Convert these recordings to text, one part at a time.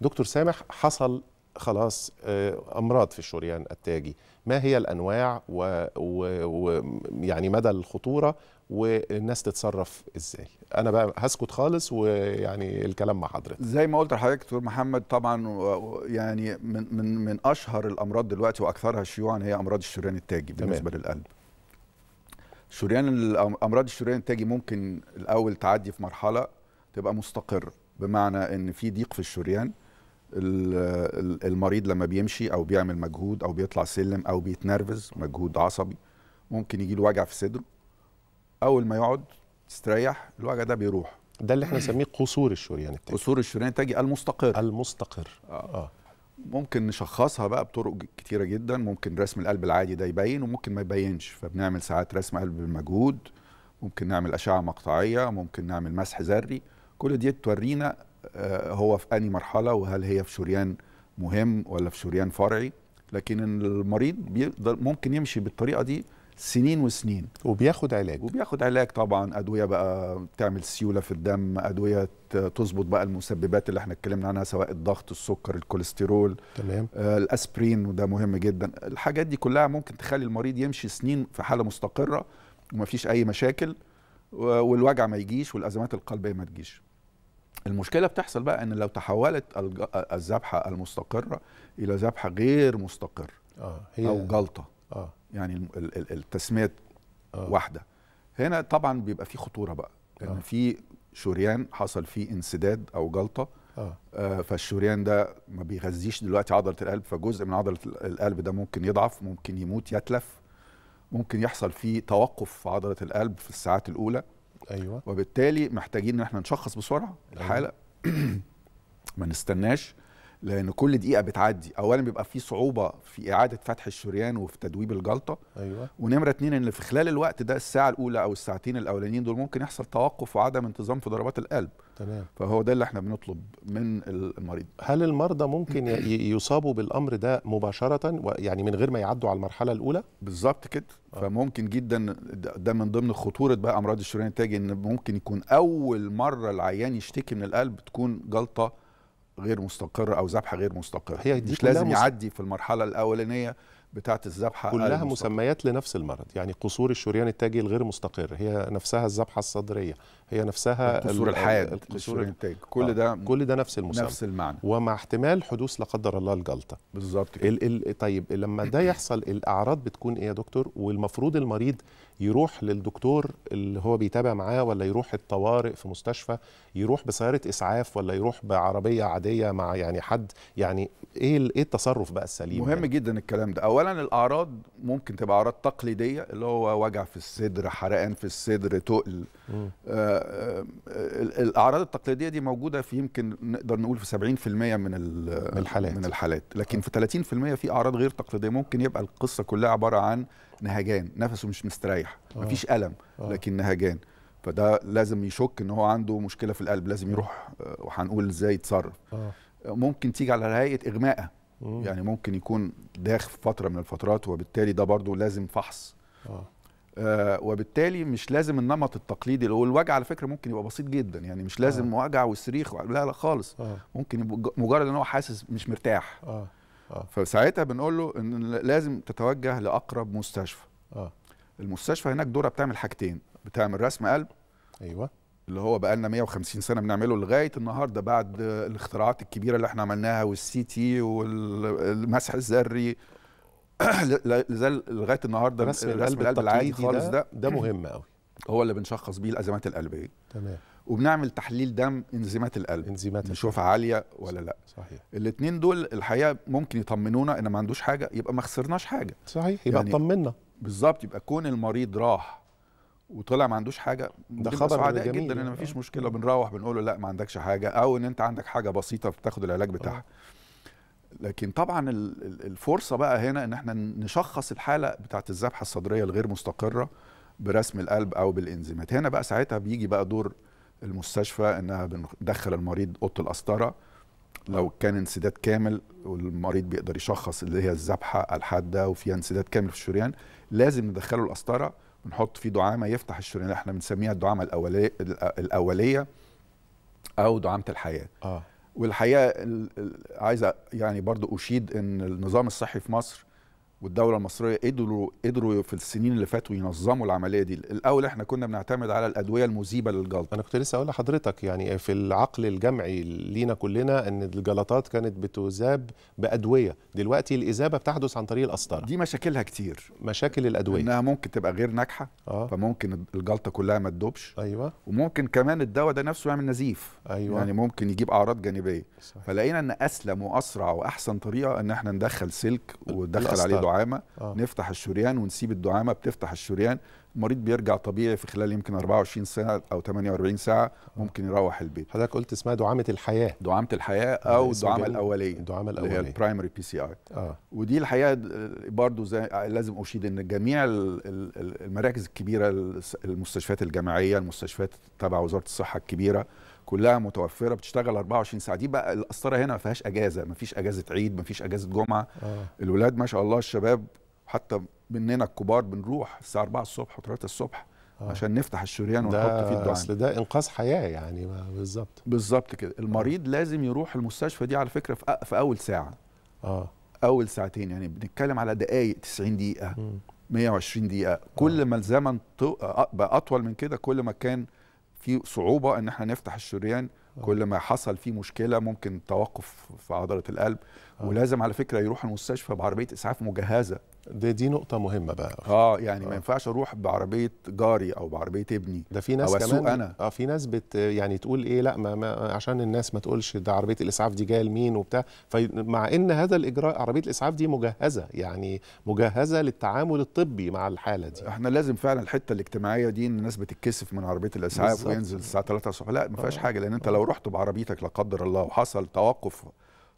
دكتور سامح حصل خلاص آه، امراض في الشريان التاجي ما هي الانواع ويعني و... يعني مدى الخطوره والناس تتصرف ازاي انا بقى هسكت خالص ويعني الكلام مع حضرتك زي ما قلت لحضرتك دكتور محمد طبعا يعني من من من اشهر الامراض دلوقتي واكثرها شيوعا هي امراض الشريان التاجي بالنسبه تمام. للقلب شريان امراض الشريان التاجي ممكن الاول تعدي في مرحله تبقى مستقر بمعنى ان في ضيق في الشريان المريض لما بيمشي او بيعمل مجهود او بيطلع سلم او بيتنرفز مجهود عصبي ممكن يجي له وجع في صدره اول ما يقعد يستريح الوجع ده بيروح ده اللي احنا نسميه قصور الشريان التاجي قصور الشريان التاجي المستقر المستقر اه, آه. ممكن نشخصها بقى بطرق كتيره جدا ممكن رسم القلب العادي ده يبين وممكن ما يبينش فبنعمل ساعات رسم قلب بالمجهود ممكن نعمل اشعه مقطعيه ممكن نعمل مسح ذري كل دي تورينا آه، هو في أي مرحلة وهل هي في شريان مهم ولا في شريان فرعي لكن المريض بيقدر ممكن يمشي بالطريقة دي سنين وسنين وبياخد علاج وبياخد علاج طبعا ادويه بقى تعمل سيوله في الدم ادويه تظبط بقى المسببات اللي احنا اتكلمنا عنها سواء الضغط السكر الكوليسترول تمام آه الاسبرين وده مهم جدا الحاجات دي كلها ممكن تخلي المريض يمشي سنين في حاله مستقره وما فيش اي مشاكل والوجع ما يجيش والازمات القلبيه ما تجيش المشكله بتحصل بقى ان لو تحولت الذبحه المستقره الى ذبحه غير مستقره آه هي او جلطه آه يعني التسميه آه واحده هنا طبعا بيبقى في خطوره بقى لان آه. يعني في شريان حصل فيه انسداد او جلطه آه. آه فالشريان ده ما بيغذيش دلوقتي عضله القلب فجزء من عضله القلب ده ممكن يضعف ممكن يموت يتلف ممكن يحصل فيه توقف في عضله القلب في الساعات الاولى ايوه وبالتالي محتاجين ان احنا نشخص بسرعه الحاله أيوة. ما نستناش لان كل دقيقه بتعدي اولا بيبقى في صعوبه في اعاده فتح الشريان وفي تدويب الجلطه ايوه ونمره اتنين ان في خلال الوقت ده الساعه الاولى او الساعتين الاولانيين دول ممكن يحصل توقف وعدم انتظام في ضربات القلب تمام فهو ده اللي احنا بنطلب من المريض هل المرضى ممكن يصابوا بالامر ده مباشره يعني من غير ما يعدوا على المرحله الاولى بالظبط كده آه. فممكن جدا ده من ضمن خطوره بقى امراض الشريان التاجي ان ممكن يكون اول مره العيان يشتكي من القلب تكون جلطه غير مستقره او ذبحه غير مستقره هي دي مش لازم يعدي في المرحله الاولانيه بتاعه الذبحه كلها مسميات لنفس المرض يعني قصور الشريان التاجي الغير مستقر هي نفسها الذبحه الصدريه هي نفسها قصور الحاد قصور الانتاج كل آه. ده كل ده نفس المسمى نفس المعنى ومع احتمال حدوث لا قدر الله الجلطه بالظبط كده ال ال طيب لما ده يحصل الاعراض بتكون ايه يا دكتور والمفروض المريض يروح للدكتور اللي هو بيتابع معاه ولا يروح الطوارئ في مستشفى يروح بسياره اسعاف ولا يروح بعربيه عاديه مع يعني حد يعني ايه ايه التصرف بقى السليم مهم يعني. جدا الكلام ده اولا الاعراض ممكن تبقى اعراض تقليديه اللي هو وجع في الصدر حرقان في الصدر تقل آه، آه، الاعراض التقليديه دي موجوده في يمكن نقدر نقول في 70% من الحالات من الحالات لكن آه. في 30% في اعراض غير تقليديه ممكن يبقى القصه كلها عباره عن نهجان نفسه مش مستريح مفيش الم لكن نهجان فده لازم يشك ان هو عنده مشكله في القلب لازم يروح وهنقول ازاي يتصرف ممكن تيجي على هيئه اغماء يعني ممكن يكون داخ فتره من الفترات وبالتالي ده برضو لازم فحص آه، وبالتالي مش لازم النمط التقليدي الوجع على فكره ممكن يبقى بسيط جدا يعني مش لازم آه. وجع وصريخ لا لا خالص آه. ممكن يبقى مجرد ان هو حاسس مش مرتاح آه. آه. فساعتها بنقول له ان لازم تتوجه لاقرب مستشفى آه. المستشفى هناك دوره بتعمل حاجتين بتعمل رسم قلب ايوه اللي هو بقى لنا 150 سنه بنعمله لغايه النهارده بعد الاختراعات الكبيره اللي احنا عملناها والسي تي والمسح الذري لازال لغايه النهارده رسم القلب العادي خالص ده ده مهم قوي هو اللي بنشخص بيه الازمات القلبيه تمام وبنعمل تحليل دم انزيمات القلب انزيمات نشوف عاليه ولا لا صحيح الاثنين دول الحقيقه ممكن يطمنونا ان ما عندوش حاجه يبقى ما خسرناش حاجه صحيح يبقى يعني طمنا بالظبط يبقى كون المريض راح وطلع ما عندوش حاجه ده خبر سعداء جدا ان ما فيش آه. مشكله بنروح بنقول له لا ما عندكش حاجه او ان انت عندك حاجه بسيطه بتاخد العلاج بتاعها أوه. لكن طبعا الفرصه بقى هنا ان احنا نشخص الحاله بتاعت الذبحه الصدريه الغير مستقره برسم القلب او بالانزيمات هنا بقى ساعتها بيجي بقى دور المستشفى انها بندخل المريض اوضه القسطره لو كان انسداد كامل والمريض بيقدر يشخص اللي هي الذبحه الحاده وفيها انسداد كامل في الشريان لازم ندخله القسطره ونحط فيه دعامه يفتح الشريان احنا بنسميها الدعامه الاوليه الاوليه او دعامه الحياه آه. والحقيقه عايز يعني برضو اشيد ان النظام الصحي في مصر والدوله المصريه قدروا قدروا في السنين اللي فاتوا ينظموا العمليه دي الاول احنا كنا بنعتمد على الادويه المذيبه للجلطه انا كنت لسه اقول لحضرتك يعني في العقل الجمعي لينا كلنا ان الجلطات كانت بتذاب بادويه دلوقتي الاذابه بتحدث عن طريق القسطره دي مشاكلها كتير مشاكل الادويه انها ممكن تبقى غير ناجحه آه. فممكن الجلطه كلها ما تدوبش ايوه وممكن كمان الدواء ده نفسه يعمل نزيف ايوه يعني ممكن يجيب اعراض جانبيه صحيح. فلقينا ان اسلم واسرع واحسن طريقه ان احنا ندخل سلك وندخل عليه الدعامه آه. نفتح الشريان ونسيب الدعامه بتفتح الشريان المريض بيرجع طبيعي في خلال يمكن 24 ساعه او 48 ساعه آه. ممكن يروح البيت حضرتك قلت اسمها دعامه الحياه دعامه الحياه او الدعامه الاوليه الدعامه الاوليه اللي هي البرايمري بي سي اي آه. ودي الحقيقه آه، برضو زي لازم اشيد ان جميع المراكز الكبيره المستشفيات الجامعيه المستشفيات تبع وزاره الصحه الكبيره كلها متوفره بتشتغل 24 ساعه دي بقى القسطره هنا ما فيهاش اجازه ما فيش اجازه عيد ما فيش اجازه جمعه آه. الولاد ما شاء الله الشباب حتى مننا الكبار بنروح الساعه 4 الصبح و3 الصبح آه. عشان نفتح الشريان ونحط فيه الدعاء اصل ده انقاذ حياه يعني بالظبط بالظبط كده آه. المريض آه. لازم يروح المستشفى دي على فكره في, في اول ساعه اه اول ساعتين يعني بنتكلم على دقائق 90 دقيقه م. 120 دقيقه كل آه. ما الزمن بقى اطول من كده كل ما كان في صعوبه ان احنا نفتح الشريان آه. كل ما حصل فيه مشكله ممكن توقف في عضله القلب آه. ولازم على فكره يروح المستشفى بعربيه اسعاف مجهزه دي دي نقطه مهمه بقى اه يعني آه. ما ينفعش اروح بعربيه جاري او بعربيه ابني ده في ناس أو كمان انا اه في ناس بت يعني تقول ايه لا ما, ما عشان الناس ما تقولش ده عربيه الاسعاف دي جايه لمين وبتاع فمع ان هذا الاجراء عربيه الاسعاف دي مجهزه يعني مجهزه للتعامل الطبي مع الحاله دي احنا لازم فعلا الحته الاجتماعيه دي ان الناس بتتكسف من عربيه الاسعاف بالزبط. وينزل الساعه 3 الصبح لا ما فيهاش آه. حاجه لان انت آه. لو رحت بعربيتك لا قدر الله وحصل توقف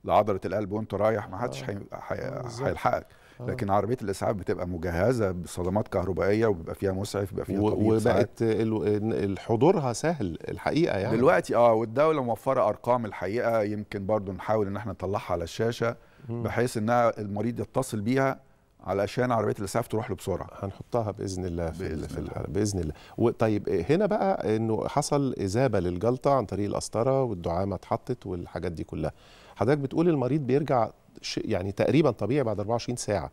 لعضله القلب وانت رايح ما حدش آه. آه، هيلحقك آه. لكن عربيه الاسعاف بتبقى مجهزه بصدمات كهربائيه وبيبقى فيها مسعف بيبقى فيها طبيب وبقت حضورها سهل الحقيقه يعني دلوقتي اه والدوله موفره ارقام الحقيقه يمكن برضو نحاول ان احنا نطلعها على الشاشه بحيث انها المريض يتصل بيها علشان عربيه الاسعاف تروح له بسرعه هنحطها باذن الله في باذن, في الله. بإذن الله وطيب هنا بقى انه حصل اذابه للجلطه عن طريق القسطره والدعامه اتحطت والحاجات دي كلها حضرتك بتقول المريض بيرجع يعني تقريبا طبيعي بعد 24 ساعه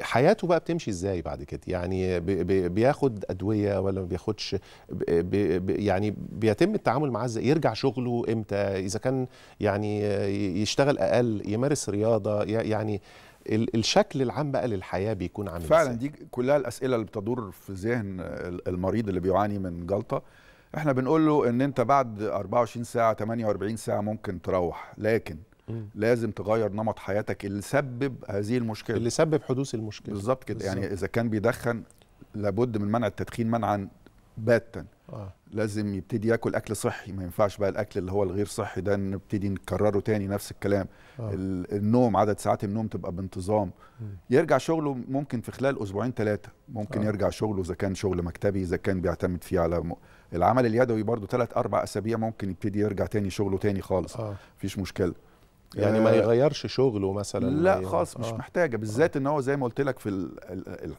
حياته بقى بتمشي ازاي بعد كده يعني بياخد ادويه ولا ما بياخدش بي يعني بيتم التعامل معاه ازاي يرجع شغله امتى اذا كان يعني يشتغل اقل يمارس رياضه يعني الشكل العام بقى للحياه بيكون عامل فعلا دي كلها الاسئله اللي بتدور في ذهن المريض اللي بيعاني من جلطه احنا بنقول له ان انت بعد 24 ساعه 48 ساعه ممكن تروح لكن مم. لازم تغير نمط حياتك اللي سبب هذه المشكله اللي سبب حدوث المشكله بالظبط كده بالزبط. يعني اذا كان بيدخن لابد من منع التدخين منعا باتا آه. لازم يبتدي ياكل اكل صحي ما ينفعش بقى الاكل اللي هو الغير صحي ده نبتدي نكرره تاني نفس الكلام آه. النوم عدد ساعات النوم تبقى بانتظام م. يرجع شغله ممكن في خلال اسبوعين ثلاثه ممكن آه. يرجع شغله اذا كان شغل مكتبي اذا كان بيعتمد فيه على م... العمل اليدوي برضه ثلاث اربع اسابيع ممكن يبتدي يرجع تاني شغله تاني خالص آه. مفيش مشكله يعني ما آه. يغيرش شغله مثلا لا خالص مش آه. محتاجه بالذات آه. ان هو زي ما قلت لك في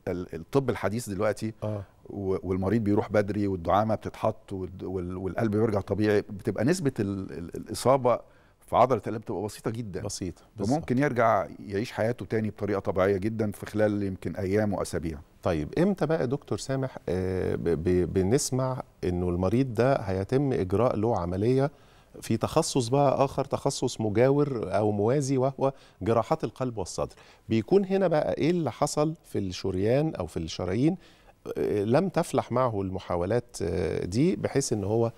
الطب الحديث دلوقتي آه. والمريض بيروح بدري والدعامه بتتحط والقلب بيرجع طبيعي بتبقى نسبه الاصابه في عضله القلب بتبقى بسيطه جدا بسيطه وممكن يرجع يعيش حياته تاني بطريقه طبيعيه جدا في خلال يمكن ايام واسابيع طيب امتى بقى دكتور سامح آه، بنسمع انه المريض ده هيتم اجراء له عمليه في تخصص بقى اخر تخصص مجاور او موازي وهو جراحات القلب والصدر بيكون هنا بقى ايه اللي حصل في الشريان او في الشرايين آه، لم تفلح معه المحاولات آه، دي بحيث ان هو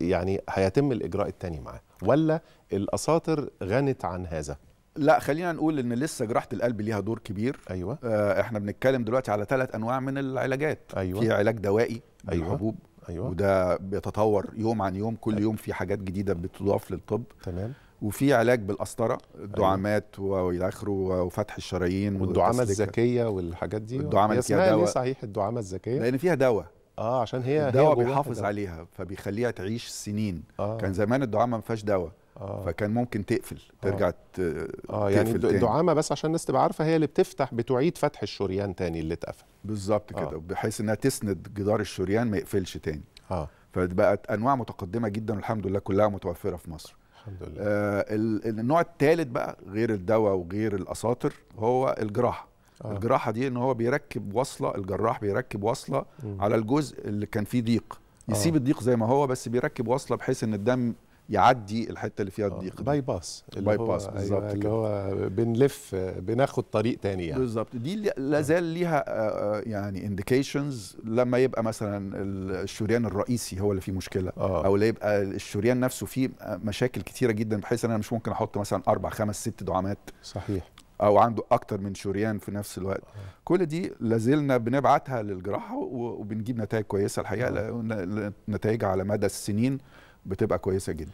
يعني هيتم الاجراء الثاني معاه ولا الاساطر غنت عن هذا لا خلينا نقول ان لسه جراحه القلب ليها دور كبير ايوه آه، احنا بنتكلم دلوقتي على ثلاث انواع من العلاجات أيوة. في علاج دوائي أيوة. حبوب أيوة. وده بيتطور يوم عن يوم كل يوم في حاجات جديده بتضاف للطب تمام وفي علاج بالقسطره الدعامات أيوة. والى اخره وفتح الشرايين والدعامه الذكيه والحاجات دي الدعامه فيها دواء صحيح الدعامه الذكيه لان فيها دواء اه عشان هي الدواء بيحافظ عليها فبيخليها تعيش سنين آه. كان زمان الدعامه ما فيهاش دواء آه. فكان ممكن تقفل آه. ترجع آه. اه يعني الدعامه بس عشان الناس تبقى عارفه هي اللي بتفتح بتعيد فتح الشريان تاني اللي اتقفل بالظبط كده آه. بحيث انها تسند جدار الشريان ما يقفلش تاني اه فبقت انواع متقدمه جدا والحمد لله كلها متوفره في مصر الحمد لله آه النوع الثالث بقى غير الدواء وغير الاساطر هو الجراحه آه. الجراحه دي ان هو بيركب وصله الجراح بيركب وصله م. على الجزء اللي كان فيه ضيق آه. يسيب آه. الضيق زي ما هو بس بيركب وصله بحيث ان الدم يعدي الحته اللي فيها الضيق باي باس باي باس بالظبط أيوة، اللي هو بنلف بناخد طريق تاني يعني بالظبط دي لا زال ليها آه، آه، يعني انديكيشنز لما يبقى مثلا الشريان الرئيسي هو اللي فيه مشكله أوه. او اللي يبقى الشريان نفسه فيه مشاكل كتيره جدا بحيث ان انا مش ممكن احط مثلا اربع خمس ست دعامات صحيح او عنده اكتر من شريان في نفس الوقت أوه. كل دي لازلنا بنبعتها للجراحه وبنجيب نتائج كويسه الحقيقه آه. نتائج على مدى السنين بتبقى كويسه جدا